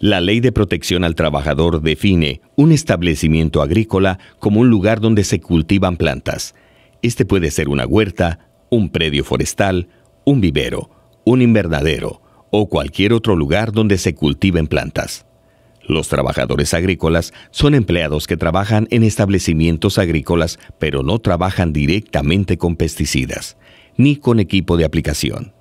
La Ley de Protección al Trabajador define un establecimiento agrícola como un lugar donde se cultivan plantas. Este puede ser una huerta, un predio forestal, un vivero, un invernadero o cualquier otro lugar donde se cultiven plantas. Los trabajadores agrícolas son empleados que trabajan en establecimientos agrícolas pero no trabajan directamente con pesticidas ni con equipo de aplicación.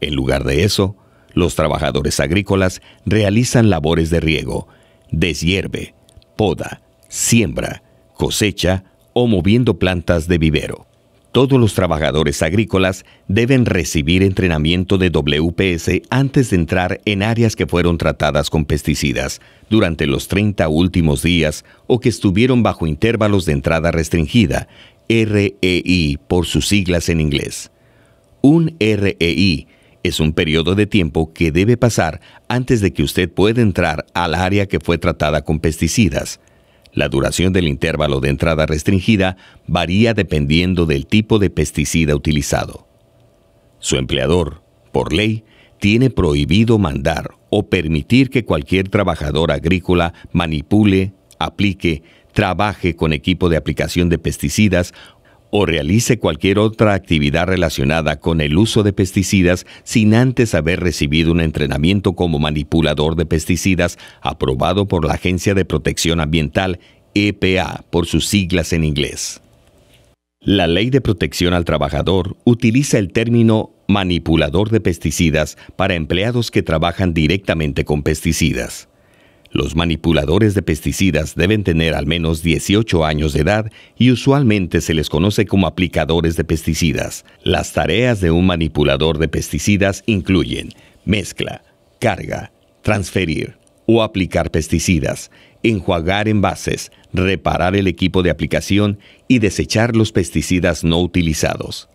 En lugar de eso, los trabajadores agrícolas realizan labores de riego, deshierve, poda, siembra, cosecha o moviendo plantas de vivero. Todos los trabajadores agrícolas deben recibir entrenamiento de WPS antes de entrar en áreas que fueron tratadas con pesticidas durante los 30 últimos días o que estuvieron bajo intervalos de entrada restringida, REI por sus siglas en inglés. Un REI es un periodo de tiempo que debe pasar antes de que usted pueda entrar al área que fue tratada con pesticidas. La duración del intervalo de entrada restringida varía dependiendo del tipo de pesticida utilizado. Su empleador, por ley, tiene prohibido mandar o permitir que cualquier trabajador agrícola manipule, aplique, trabaje con equipo de aplicación de pesticidas o realice cualquier otra actividad relacionada con el uso de pesticidas sin antes haber recibido un entrenamiento como manipulador de pesticidas aprobado por la Agencia de Protección Ambiental, EPA, por sus siglas en inglés. La Ley de Protección al Trabajador utiliza el término manipulador de pesticidas para empleados que trabajan directamente con pesticidas. Los manipuladores de pesticidas deben tener al menos 18 años de edad y usualmente se les conoce como aplicadores de pesticidas. Las tareas de un manipulador de pesticidas incluyen mezcla, carga, transferir o aplicar pesticidas, enjuagar envases, reparar el equipo de aplicación y desechar los pesticidas no utilizados.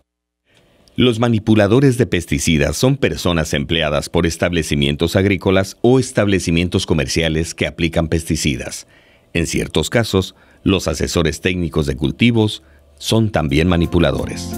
Los manipuladores de pesticidas son personas empleadas por establecimientos agrícolas o establecimientos comerciales que aplican pesticidas. En ciertos casos, los asesores técnicos de cultivos son también manipuladores.